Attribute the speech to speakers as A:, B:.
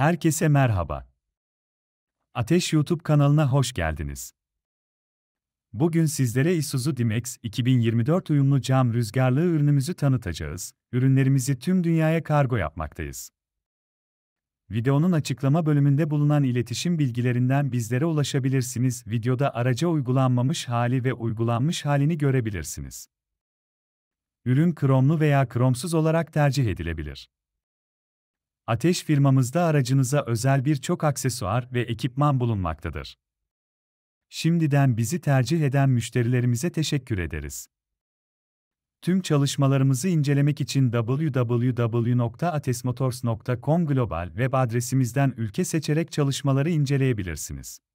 A: Herkese merhaba. Ateş YouTube kanalına hoş geldiniz. Bugün sizlere Isuzu Dimex 2024 uyumlu cam rüzgarlı ürünümüzü tanıtacağız. Ürünlerimizi tüm dünyaya kargo yapmaktayız. Videonun açıklama bölümünde bulunan iletişim bilgilerinden bizlere ulaşabilirsiniz. Videoda araca uygulanmamış hali ve uygulanmış halini görebilirsiniz. Ürün kromlu veya kromsuz olarak tercih edilebilir. Ateş firmamızda aracınıza özel birçok aksesuar ve ekipman bulunmaktadır. Şimdiden bizi tercih eden müşterilerimize teşekkür ederiz. Tüm çalışmalarımızı incelemek için www.atesmotors.com global web adresimizden ülke seçerek çalışmaları inceleyebilirsiniz.